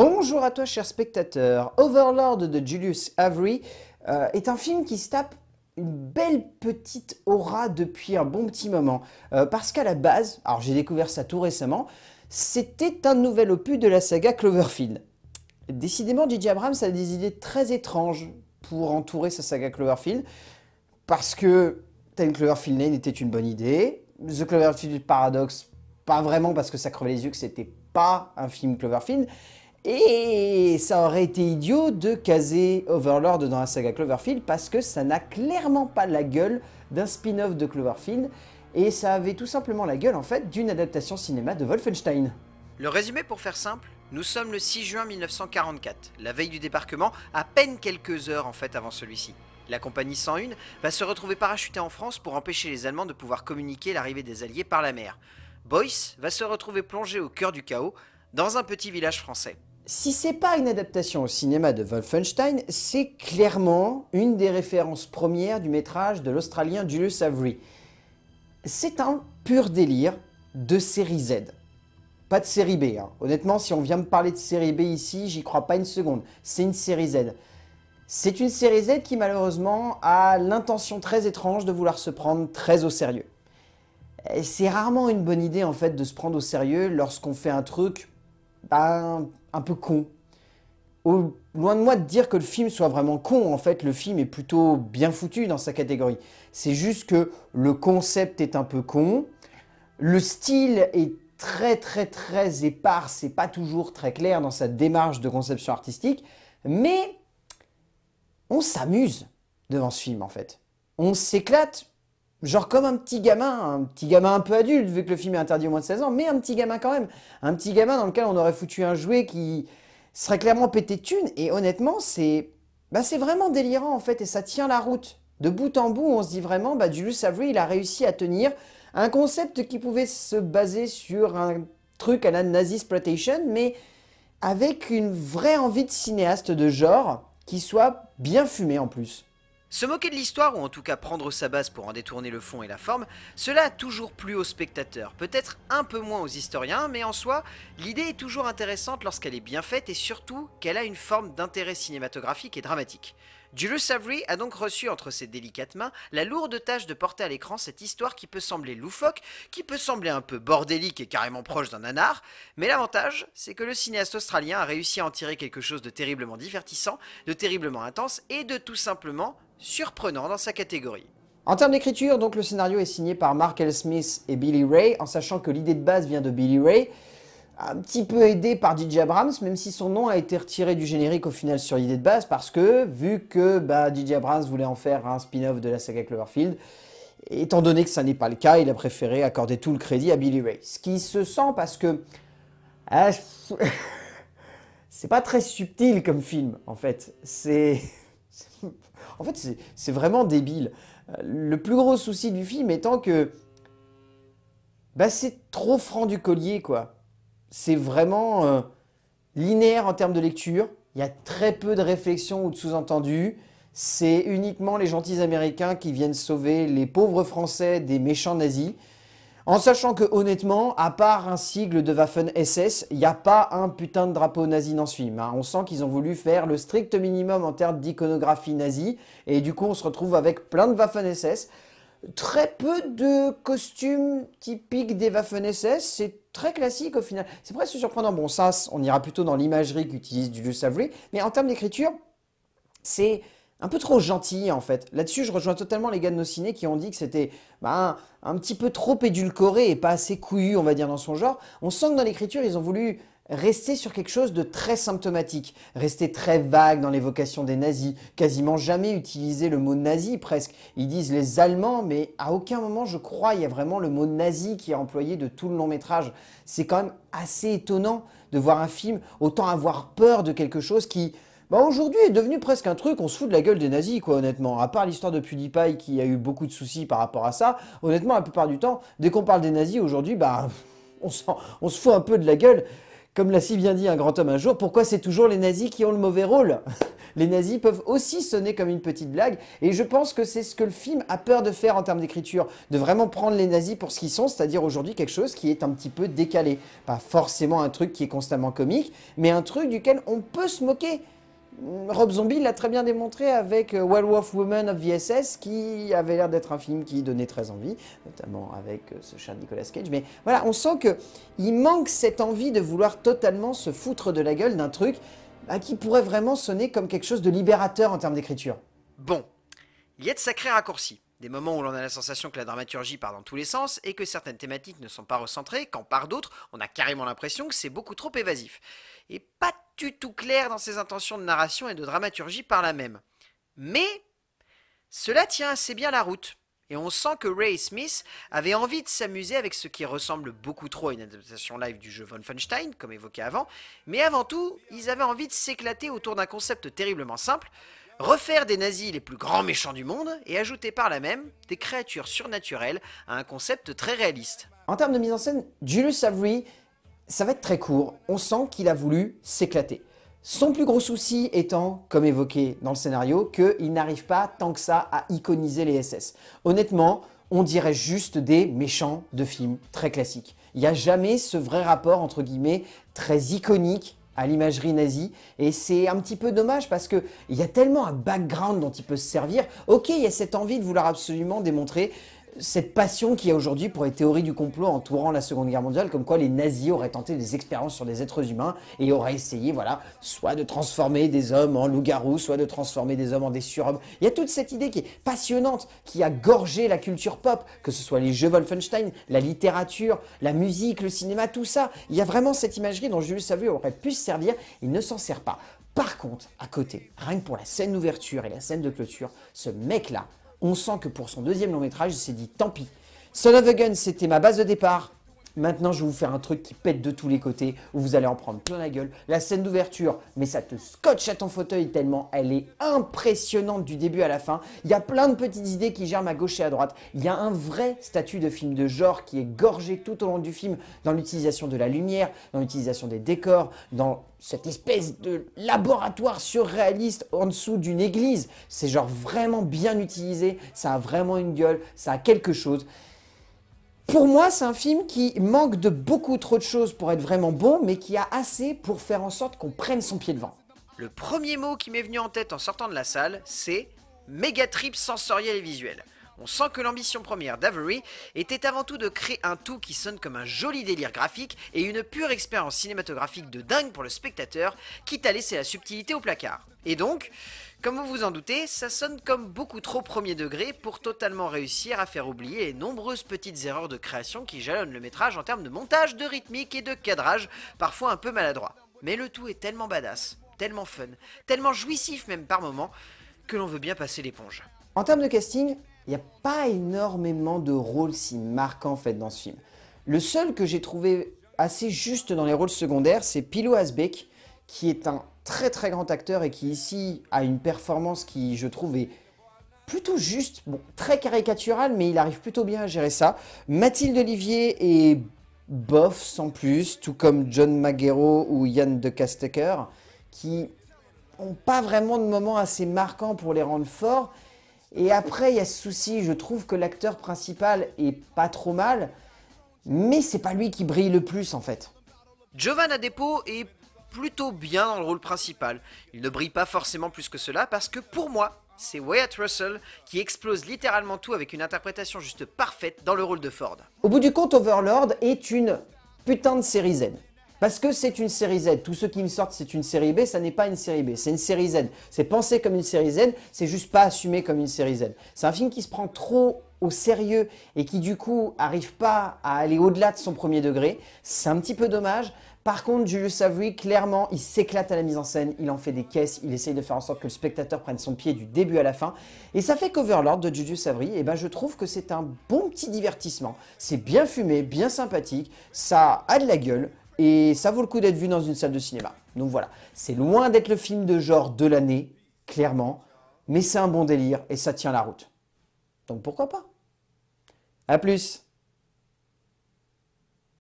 Bonjour à toi, cher spectateur. Overlord de Julius Avery euh, est un film qui se tape une belle petite aura depuis un bon petit moment. Euh, parce qu'à la base, alors j'ai découvert ça tout récemment, c'était un nouvel opus de la saga Cloverfield. Décidément, J.J. Abrams a des idées très étranges pour entourer sa saga Cloverfield. Parce que Time Cloverfield Lane était une bonne idée. The Cloverfield Paradox, pas vraiment parce que ça crevait les yeux que c'était pas un film Cloverfield. Et ça aurait été idiot de caser Overlord dans la saga Cloverfield parce que ça n'a clairement pas la gueule d'un spin-off de Cloverfield et ça avait tout simplement la gueule en fait d'une adaptation cinéma de Wolfenstein. Le résumé pour faire simple, nous sommes le 6 juin 1944, la veille du débarquement, à peine quelques heures en fait avant celui-ci. La compagnie 101 va se retrouver parachutée en France pour empêcher les Allemands de pouvoir communiquer l'arrivée des Alliés par la mer. Boyce va se retrouver plongé au cœur du chaos dans un petit village français si c'est pas une adaptation au cinéma de Wolfenstein, c'est clairement une des références premières du métrage de l'Australien Julius Avery. C'est un pur délire de série Z. Pas de série B. Hein. Honnêtement, si on vient me parler de série B ici, j'y crois pas une seconde. C'est une série Z. C'est une série Z qui malheureusement a l'intention très étrange de vouloir se prendre très au sérieux. C'est rarement une bonne idée en fait de se prendre au sérieux lorsqu'on fait un truc ben, un peu con. loin de moi de dire que le film soit vraiment con, en fait, le film est plutôt bien foutu dans sa catégorie. C'est juste que le concept est un peu con, le style est très très très épars, c'est pas toujours très clair dans sa démarche de conception artistique, mais on s'amuse devant ce film en fait. On s'éclate Genre comme un petit gamin, un petit gamin un peu adulte, vu que le film est interdit au moins de 16 ans, mais un petit gamin quand même. Un petit gamin dans lequel on aurait foutu un jouet qui serait clairement pété de thunes. Et honnêtement, c'est bah, vraiment délirant en fait, et ça tient la route. De bout en bout, on se dit vraiment, bah, Julius Avery, il a réussi à tenir un concept qui pouvait se baser sur un truc à la nazi exploitation, mais avec une vraie envie de cinéaste de genre qui soit bien fumé en plus. Se moquer de l'histoire, ou en tout cas prendre sa base pour en détourner le fond et la forme, cela a toujours plu aux spectateurs, peut-être un peu moins aux historiens, mais en soi, l'idée est toujours intéressante lorsqu'elle est bien faite et surtout qu'elle a une forme d'intérêt cinématographique et dramatique. Julius Savry a donc reçu entre ses délicates mains la lourde tâche de porter à l'écran cette histoire qui peut sembler loufoque, qui peut sembler un peu bordélique et carrément proche d'un anard, mais l'avantage, c'est que le cinéaste australien a réussi à en tirer quelque chose de terriblement divertissant, de terriblement intense et de tout simplement surprenant dans sa catégorie. En termes d'écriture, donc le scénario est signé par Mark L. Smith et Billy Ray, en sachant que l'idée de base vient de Billy Ray, un petit peu aidé par DJ Abrams, même si son nom a été retiré du générique au final sur l'idée de base, parce que, vu que bah, DJ Abrams voulait en faire un spin-off de la saga Cloverfield, étant donné que ça n'est pas le cas, il a préféré accorder tout le crédit à Billy Ray. Ce qui se sent parce que... Ah, c'est pas très subtil comme film, en fait. C'est... En fait, c'est vraiment débile. Euh, le plus gros souci du film étant que bah, c'est trop franc du collier, quoi. C'est vraiment euh, linéaire en termes de lecture. Il y a très peu de réflexions ou de sous entendus C'est uniquement les gentils Américains qui viennent sauver les pauvres Français des méchants nazis. En sachant que honnêtement, à part un sigle de Waffen SS, il n'y a pas un putain de drapeau nazi dans ce film. Hein. On sent qu'ils ont voulu faire le strict minimum en termes d'iconographie nazie, et du coup on se retrouve avec plein de Waffen SS. Très peu de costumes typiques des Waffen SS, c'est très classique au final. C'est presque surprenant. Bon, ça, on ira plutôt dans l'imagerie qu'utilise Julius Avery, mais en termes d'écriture, c'est un peu trop gentil en fait. Là-dessus, je rejoins totalement les gars de nos qui ont dit que c'était bah, un, un, petit peu trop édulcoré et pas assez couillu, on va dire, dans son genre. On sent que dans l'écriture, ils ont voulu rester sur quelque chose de très symptomatique, rester très vague dans l'évocation des nazis, quasiment jamais utiliser le mot nazi presque. Ils disent les Allemands, mais à aucun moment, je crois, il y a vraiment le mot nazi qui est employé de tout le long métrage. C'est quand même assez étonnant de voir un film autant avoir peur de quelque chose qui bah aujourd'hui est devenu presque un truc, on se fout de la gueule des nazis, quoi, honnêtement. À part l'histoire de PewDiePie qui a eu beaucoup de soucis par rapport à ça, honnêtement, la plupart du temps, dès qu'on parle des nazis aujourd'hui, bah, on, on se fout un peu de la gueule. Comme l'a si bien dit un grand homme un jour, pourquoi c'est toujours les nazis qui ont le mauvais rôle Les nazis peuvent aussi sonner comme une petite blague, et je pense que c'est ce que le film a peur de faire en termes d'écriture, de vraiment prendre les nazis pour ce qu'ils sont, c'est-à-dire aujourd'hui quelque chose qui est un petit peu décalé. Pas forcément un truc qui est constamment comique, mais un truc duquel on peut se moquer. Rob Zombie l'a très bien démontré avec euh, Wolf Woman of the SS, qui avait l'air d'être un film qui donnait très envie, notamment avec euh, ce chat Nicolas Cage. Mais voilà, on sent qu'il manque cette envie de vouloir totalement se foutre de la gueule d'un truc bah, qui pourrait vraiment sonner comme quelque chose de libérateur en termes d'écriture. Bon, il y a de sacrés raccourcis. Des moments où l'on a la sensation que la dramaturgie part dans tous les sens et que certaines thématiques ne sont pas recentrées, quand par d'autres, on a carrément l'impression que c'est beaucoup trop évasif. Et pas du tout clair dans ses intentions de narration et de dramaturgie par la même. Mais cela tient assez bien la route. Et on sent que Ray Smith avait envie de s'amuser avec ce qui ressemble beaucoup trop à une adaptation live du jeu von Feinstein, comme évoqué avant, mais avant tout, ils avaient envie de s'éclater autour d'un concept terriblement simple, refaire des nazis les plus grands méchants du monde et ajouter par là même des créatures surnaturelles à un concept très réaliste. En termes de mise en scène, Julius Avery, ça va être très court. On sent qu'il a voulu s'éclater. Son plus gros souci étant, comme évoqué dans le scénario, qu'il n'arrive pas tant que ça à iconiser les SS. Honnêtement, on dirait juste des méchants de films très classiques. Il n'y a jamais ce vrai rapport, entre guillemets, très iconique à l'imagerie nazie. Et c'est un petit peu dommage parce il y a tellement un background dont il peut se servir. Ok, il y a cette envie de vouloir absolument démontrer cette passion qu'il y a aujourd'hui pour les théories du complot entourant la Seconde Guerre mondiale, comme quoi les nazis auraient tenté des expériences sur des êtres humains et auraient essayé, voilà, soit de transformer des hommes en loups-garous, soit de transformer des hommes en des surhommes. Il y a toute cette idée qui est passionnante, qui a gorgé la culture pop, que ce soit les jeux Wolfenstein, la littérature, la musique, le cinéma, tout ça. Il y a vraiment cette imagerie dont Jules Savu aurait pu se servir, il ne s'en sert pas. Par contre, à côté, rien que pour la scène d'ouverture et la scène de clôture, ce mec-là, on sent que pour son deuxième long métrage, il s'est dit tant pis. Son of a Gun, c'était ma base de départ Maintenant, je vais vous faire un truc qui pète de tous les côtés, où vous allez en prendre plein la gueule. La scène d'ouverture, mais ça te scotche à ton fauteuil tellement elle est impressionnante du début à la fin. Il y a plein de petites idées qui germent à gauche et à droite. Il y a un vrai statut de film de genre qui est gorgé tout au long du film dans l'utilisation de la lumière, dans l'utilisation des décors, dans cette espèce de laboratoire surréaliste en dessous d'une église. C'est genre vraiment bien utilisé, ça a vraiment une gueule, ça a quelque chose. Pour moi, c'est un film qui manque de beaucoup trop de choses pour être vraiment bon, mais qui a assez pour faire en sorte qu'on prenne son pied devant. Le premier mot qui m'est venu en tête en sortant de la salle, c'est méga trip sensoriel et visuel on sent que l'ambition première d'Avery était avant tout de créer un tout qui sonne comme un joli délire graphique et une pure expérience cinématographique de dingue pour le spectateur, quitte à laisser la subtilité au placard. Et donc, comme vous vous en doutez, ça sonne comme beaucoup trop premier degré pour totalement réussir à faire oublier les nombreuses petites erreurs de création qui jalonnent le métrage en termes de montage, de rythmique et de cadrage, parfois un peu maladroit. Mais le tout est tellement badass, tellement fun, tellement jouissif même par moments, que l'on veut bien passer l'éponge. En termes de casting, il n'y a pas énormément de rôles si marquants en fait dans ce film. Le seul que j'ai trouvé assez juste dans les rôles secondaires, c'est Pilo Asbeck, qui est un très très grand acteur et qui ici a une performance qui, je trouve, est plutôt juste, très caricaturale, mais il arrive plutôt bien à gérer ça. Mathilde Olivier est bof sans plus, tout comme John Maguero ou Yann de Castecker, qui n'ont pas vraiment de moments assez marquants pour les rendre forts, et après, il y a ce souci, je trouve que l'acteur principal est pas trop mal, mais c'est pas lui qui brille le plus en fait. Giovanna Adepo est plutôt bien dans le rôle principal. Il ne brille pas forcément plus que cela parce que pour moi, c'est Wyatt Russell qui explose littéralement tout avec une interprétation juste parfaite dans le rôle de Ford. Au bout du compte, Overlord est une putain de série parce que c'est une série Z. Tous ceux qui me sortent, c'est une série B, ça n'est pas une série B, c'est une série Z. C'est pensé comme une série Z, c'est juste pas assumé comme une série Z. C'est un film qui se prend trop au sérieux et qui du coup arrive pas à aller au-delà de son premier degré. C'est un petit peu dommage. Par contre, Julius Savry clairement, il s'éclate à la mise en scène, il en fait des caisses, il essaye de faire en sorte que le spectateur prenne son pied du début à la fin. Et ça fait qu'Overlord de Julius Savry, Et eh ben, je trouve que c'est un bon petit divertissement. C'est bien fumé, bien sympathique, ça a de la gueule, et ça vaut le coup d'être vu dans une salle de cinéma. Donc voilà, c'est loin d'être le film de genre de l'année, clairement, mais c'est un bon délire et ça tient la route. Donc pourquoi pas A plus